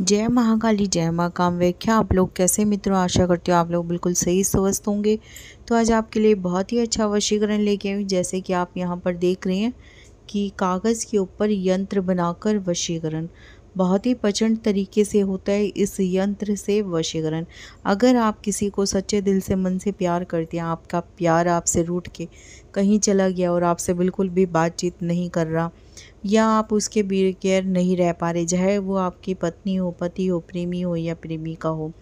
जय महाकाली जय माँ व्याख्या आप लोग कैसे मित्रों आशा करती हूँ आप लोग बिल्कुल सही स्वस्थ होंगे तो आज आपके लिए बहुत ही अच्छा वशीकरण लेके आई जैसे कि आप यहाँ पर देख रहे हैं कि कागज़ के ऊपर यंत्र बनाकर वशीकरण बहुत ही प्रचंड तरीके से होता है इस यंत्र से वशीकरण अगर आप किसी को सच्चे दिल से मन से प्यार करते हैं आपका प्यार आपसे रूट के कहीं चला गया और आपसे बिल्कुल भी बातचीत नहीं कर रहा या आप उसके बेकेयर नहीं रह पा रहे चाहे वो आपकी पत्नी हो पति हो प्रेमी हो या प्रेमिका हो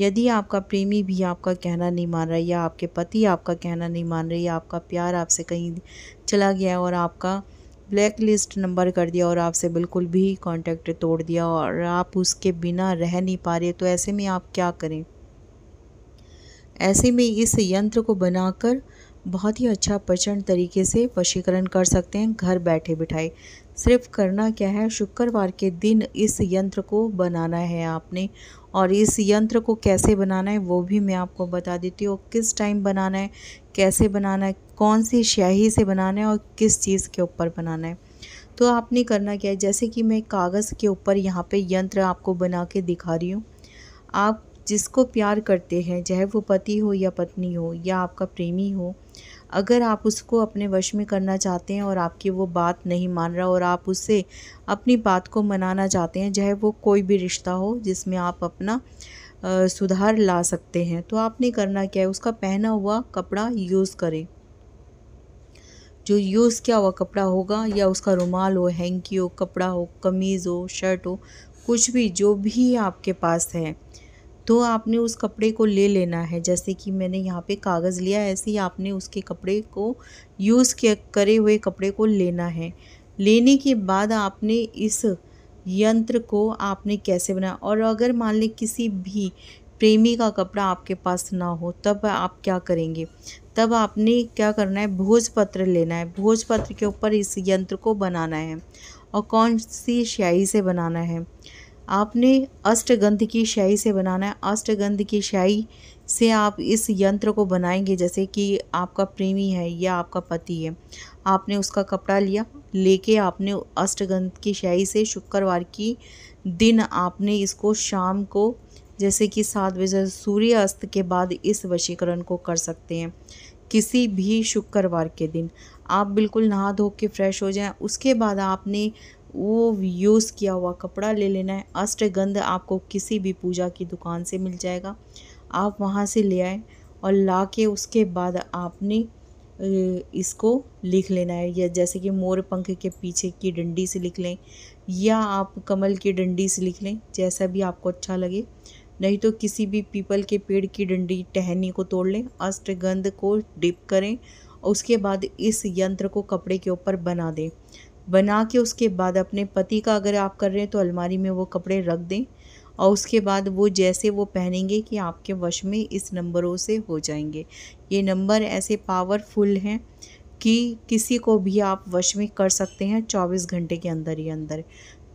यदि आपका प्रेमी भी आपका कहना नहीं मान रहा या आपके पति आपका कहना नहीं मान रहे या आपका प्यार आपसे कहीं चला गया और आपका ब्लैक लिस्ट नंबर कर दिया और आपसे बिल्कुल भी कांटेक्ट तोड़ दिया और आप उसके बिना रह नहीं पा रहे तो ऐसे में आप क्या करें ऐसे में इस यंत्र को बनाकर बहुत ही अच्छा प्रचंड तरीके से वशीकरण कर सकते हैं घर बैठे बिठाए सिर्फ करना क्या है शुक्रवार के दिन इस यंत्र को बनाना है आपने और इस यंत्र को कैसे बनाना है वो भी मैं आपको बता देती हूँ किस टाइम बनाना है कैसे बनाना है कौन सी स्याही से बनाना है और किस चीज़ के ऊपर बनाना है तो आपने करना क्या है जैसे कि मैं कागज़ के ऊपर यहाँ पे यंत्र आपको बना के दिखा रही हूँ आप जिसको प्यार करते हैं चाहे वो पति हो या पत्नी हो या आपका प्रेमी हो अगर आप उसको अपने वश में करना चाहते हैं और आपकी वो बात नहीं मान रहा और आप उससे अपनी बात को मनाना चाहते हैं चाहे वो कोई भी रिश्ता हो जिसमें आप अपना आ, सुधार ला सकते हैं तो आपने करना क्या है उसका पहना हुआ कपड़ा यूज़ करें जो यूज़ किया हुआ कपड़ा होगा या उसका रुमाल हो हैंकी हो कपड़ा हो कमीज़ हो शर्ट हो कुछ भी जो भी आपके पास है तो आपने उस कपड़े को ले लेना है जैसे कि मैंने यहाँ पे कागज़ लिया ऐसे ही आपने उसके कपड़े को यूज़ करे हुए कपड़े को लेना है लेने के बाद आपने इस यंत्र को आपने कैसे बनाया और अगर मान लें किसी भी प्रेमी का कपड़ा आपके पास ना हो तब आप क्या करेंगे तब आपने क्या करना है भोजपत्र लेना है भोजपत्र के ऊपर इस यंत्र को बनाना है और कौन सी स्याही से बनाना है आपने अष्टगंध की स्याही से बनाना है अष्टगंध की स्याही से आप इस यंत्र को बनाएंगे जैसे कि आपका प्रेमी है या आपका पति है आपने उसका कपड़ा लिया लेके आपने अष्टगंध की स्याही से शुक्रवार की दिन आपने इसको शाम को जैसे कि सात बजे सूर्य अस्त के बाद इस वशीकरण को कर सकते हैं किसी भी शुक्रवार के दिन आप बिल्कुल नहा धो के फ्रेश हो जाएं उसके बाद आपने वो यूज़ किया हुआ कपड़ा ले लेना है अष्टगंध आपको किसी भी पूजा की दुकान से मिल जाएगा आप वहाँ से ले आए और ला के उसके बाद आपने इसको लिख लेना है या जैसे कि मोर पंख के पीछे की डंडी से लिख लें या आप कमल की डंडी से लिख लें जैसा भी आपको अच्छा लगे नहीं तो किसी भी पीपल के पेड़ की डंडी टहनी को तोड़ लें अष्टगंध को डिप करें उसके बाद इस यंत्र को कपड़े के ऊपर बना दें बना के उसके बाद अपने पति का अगर आप कर रहे हैं तो अलमारी में वो कपड़े रख दें और उसके बाद वो जैसे वो पहनेंगे कि आपके वश में इस नंबरों से हो जाएंगे ये नंबर ऐसे पावरफुल हैं कि किसी को भी आप वश में कर सकते हैं चौबीस घंटे के अंदर ही अंदर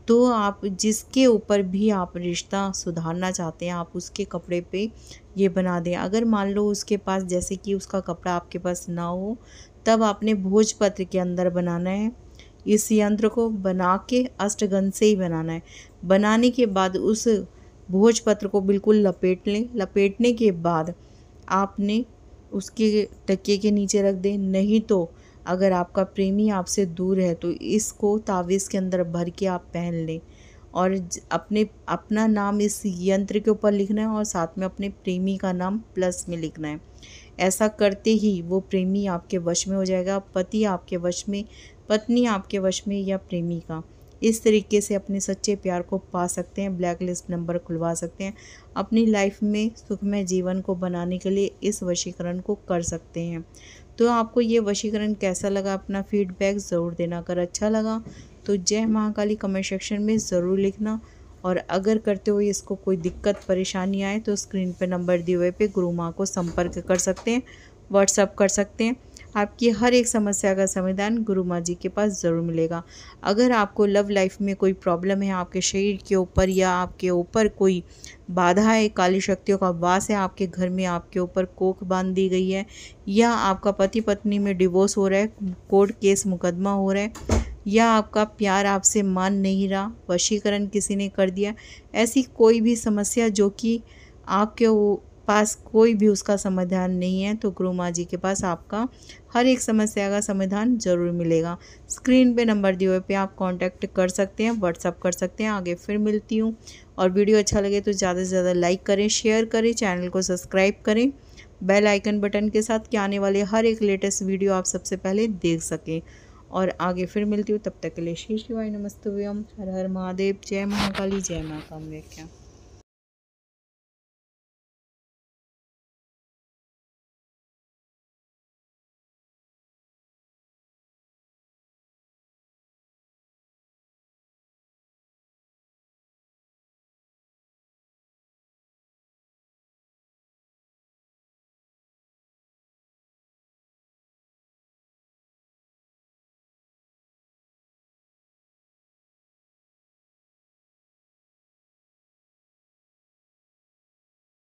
तो आप जिसके ऊपर भी आप रिश्ता सुधारना चाहते हैं आप उसके कपड़े पे ये बना दें अगर मान लो उसके पास जैसे कि उसका कपड़ा आपके पास ना हो तब आपने भोजपत्र के अंदर बनाना है इस यंत्र को बना के अष्टगन से ही बनाना है बनाने के बाद उस भोजपत्र को बिल्कुल लपेट लें लपेटने के बाद आपने उसके टक्के के नीचे रख दें नहीं तो अगर आपका प्रेमी आपसे दूर है तो इसको तावीज़ के अंदर भर के आप पहन लें और अपने अपना नाम इस यंत्र के ऊपर लिखना है और साथ में अपने प्रेमी का नाम प्लस में लिखना है ऐसा करते ही वो प्रेमी आपके वश में हो जाएगा पति आपके वश में पत्नी आपके वश में या प्रेमी का इस तरीके से अपने सच्चे प्यार को पा सकते हैं ब्लैक लिस्ट नंबर खुलवा सकते हैं अपनी लाइफ में सुखमय जीवन को बनाने के लिए इस वशीकरण को कर सकते हैं तो आपको ये वशीकरण कैसा लगा अपना फीडबैक ज़रूर देना अगर अच्छा लगा तो जय महाकाली कमेंट सेक्शन में ज़रूर लिखना और अगर करते हुए इसको कोई दिक्कत परेशानी आए तो स्क्रीन पर नंबर दिए हुए पे गुरु माँ को संपर्क कर सकते हैं व्हाट्सअप कर सकते हैं आपकी हर एक समस्या का समाधान गुरु माँ जी के पास ज़रूर मिलेगा अगर आपको लव लाइफ में कोई प्रॉब्लम है आपके शरीर के ऊपर या आपके ऊपर कोई बाधा है काली शक्तियों का वास है आपके घर में आपके ऊपर कोक बांध दी गई है या आपका पति पत्नी में डिवोर्स हो रहा है कोर्ट केस मुकदमा हो रहा है या आपका प्यार आपसे मान नहीं रहा वशीकरण किसी ने कर दिया ऐसी कोई भी समस्या जो कि आपके वो पास कोई भी उसका समाधान नहीं है तो गुरु माँ जी के पास आपका हर एक समस्या का समाधान जरूर मिलेगा स्क्रीन पे नंबर दिए हुए पे आप कांटेक्ट कर सकते हैं व्हाट्सअप कर सकते हैं आगे फिर मिलती हूँ और वीडियो अच्छा लगे तो ज़्यादा से ज़्यादा लाइक करें शेयर करें चैनल को सब्सक्राइब करें बेल आइकन बटन के साथ कि आने वाले हर एक लेटेस्ट वीडियो आप सबसे पहले देख सकें और आगे फिर मिलती हूँ तब तक के लिए श्री शिवाय नमस्ते हर हर महादेव जय महाकाली जय माँ काम्याख्या